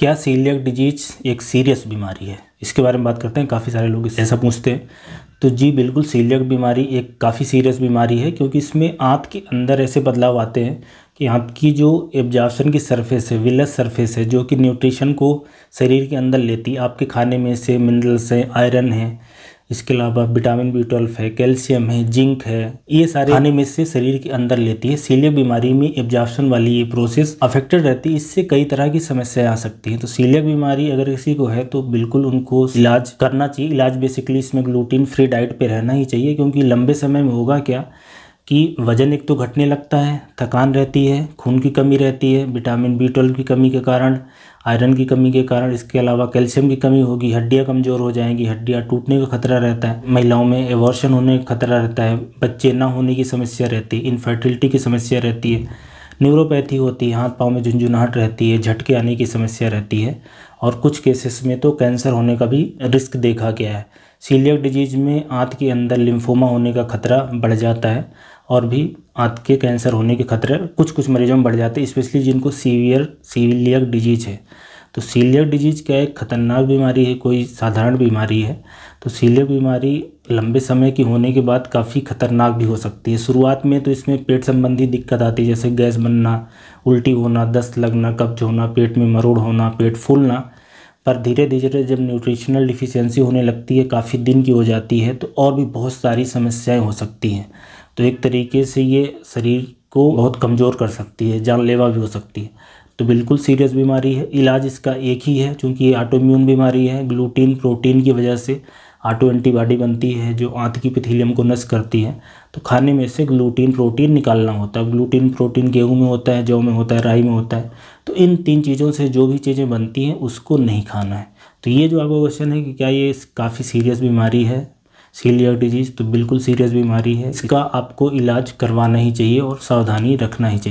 क्या celiac disease एक serious बीमारी है इसके बारे में बात करते हैं काफ़ी सारे लोग ऐसा पूछते हैं तो जी बिल्कुल सीलियक बीमारी एक काफ़ी सीरियस बीमारी है क्योंकि इसमें आँत के अंदर ऐसे बदलाव आते हैं कि आँत की जो एब्जॉर्शन की सरफेस है विलस सरफेस है जो कि न्यूट्रिशन को शरीर के अंदर लेती है आपके खाने में से मिनरल्स हैं आयरन है इसके अलावा विटामिन बी ट्वेल्व है कैल्शियम है जिंक है ये सारे खाने में से शरीर के अंदर लेती है सीलिया बीमारी में एब्जॉर्प्शन वाली ये प्रोसेस अफेक्टेड रहती है इससे कई तरह की समस्याएं आ सकती है तो सीलिया बीमारी अगर किसी को है तो बिल्कुल उनको इलाज करना चाहिए इलाज बेसिकली इसमें ग्लूटीन फ्री डाइट पर रहना ही चाहिए क्योंकि लंबे समय में होगा क्या कि वज़न एक तो घटने लगता है थकान रहती है खून की कमी रहती है विटामिन बी ट्वेल्व की कमी के कारण आयरन की कमी के कारण इसके अलावा कैल्शियम की कमी होगी हड्डियाँ कमज़ोर हो जाएंगी हड्डियाँ टूटने का खतरा रहता है महिलाओं में एवॉर्शन होने का खतरा रहता है बच्चे ना होने की समस्या रहती है इनफर्टिलिटी की समस्या रहती है न्यूरोपैथी होती है हाथ पाँव में झुंझुनाहट रहती है झटके आने की समस्या रहती है और कुछ केसेस में तो कैंसर होने का भी रिस्क देखा गया है सीलियक डिजीज़ में आँत के अंदर लिम्फोमा होने का खतरा बढ़ जाता है और भी आँख के कैंसर होने के खतरे कुछ कुछ मरीजों में बढ़ जाते हैं स्पेशली जिनको सीवियर सीलियक डिजीज है तो सीलियक डिजीज क्या एक खतरनाक बीमारी है कोई साधारण बीमारी है तो सीलियक बीमारी लंबे समय की होने के बाद काफ़ी खतरनाक भी हो सकती है शुरुआत में तो इसमें पेट संबंधी दिक्कत आती है जैसे गैस बनना उल्टी होना दस्त लगना कब्ज होना पेट में मरोड़ होना पेट फूलना पर धीरे धीरे जब न्यूट्रिशनल डिफिशियंसी होने लगती है काफ़ी दिन की हो जाती है तो और भी बहुत सारी समस्याएँ हो सकती हैं तो एक तरीके से ये शरीर को बहुत कमज़ोर कर सकती है जानलेवा भी हो सकती है तो बिल्कुल सीरियस बीमारी है इलाज इसका एक ही है क्योंकि ये इम्यून बीमारी है ग्लूटीन प्रोटीन की वजह से आटो एंटीबॉडी बनती है जो आंत की पिथिलियम को नष्ट करती है तो खाने में से ग्लूटीन प्रोटीन निकालना होता है ग्लूटीन प्रोटीन गेहूँ में होता है जौ में होता है राई में होता है तो इन तीन चीज़ों से जो भी चीज़ें बनती हैं उसको नहीं खाना है तो ये जो आपका क्वेश्चन है कि क्या ये काफ़ी सीरियस बीमारी है सीलियर डिजीज़ तो बिल्कुल सीरियस बीमारी है इसका आपको इलाज करवाना ही चाहिए और सावधानी रखना ही चाहिए